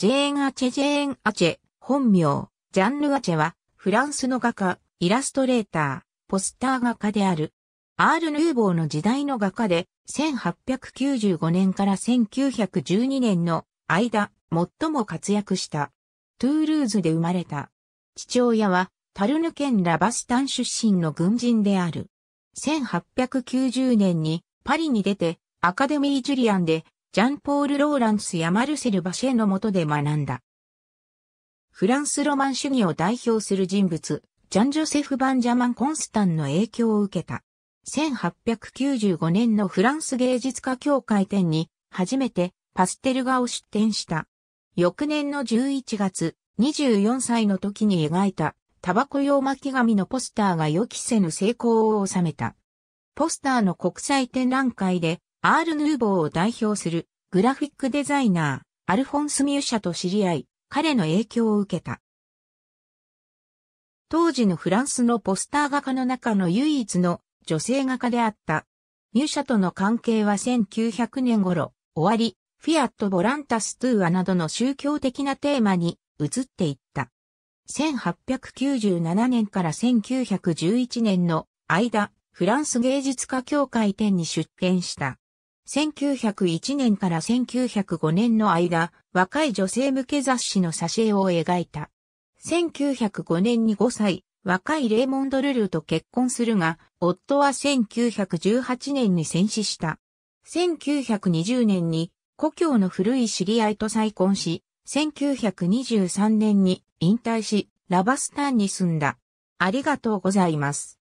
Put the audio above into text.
ジェーン・アチェ・ジェーン・アチェ、本名、ジャンル・アチェは、フランスの画家、イラストレーター、ポスター画家である。アール・ヌーボーの時代の画家で、1895年から1912年の間、最も活躍した。トゥールーズで生まれた。父親は、タルヌ県ラバスタン出身の軍人である。1890年にパリに出て、アカデミー・ジュリアンでジャンポール・ローランスやマルセル・バシェの下で学んだ。フランスロマン主義を代表する人物、ジャン・ジョセフ・バンジャマン・コンスタンの影響を受けた。1895年のフランス芸術家協会展に、初めてパステル画を出展した。翌年の11月、24歳の時に描いた、タバコ用巻紙のポスターが予期せぬ成功を収めた。ポスターの国際展覧会で、アール・ヌーボーを代表するグラフィックデザイナー、アルフォンス・ミュシャと知り合い、彼の影響を受けた。当時のフランスのポスター画家の中の唯一の女性画家であった。ミュシャとの関係は1900年頃、終わり、フィアット・ボランタス・トゥーアなどの宗教的なテーマに移っていった。1897年から1911年の間、フランス芸術家協会展に出展した。1901年から1905年の間、若い女性向け雑誌の挿絵を描いた。1905年に5歳、若いレーモンド・ルルと結婚するが、夫は1918年に戦死した。1920年に故郷の古い知り合いと再婚し、1923年に引退し、ラバスタンに住んだ。ありがとうございます。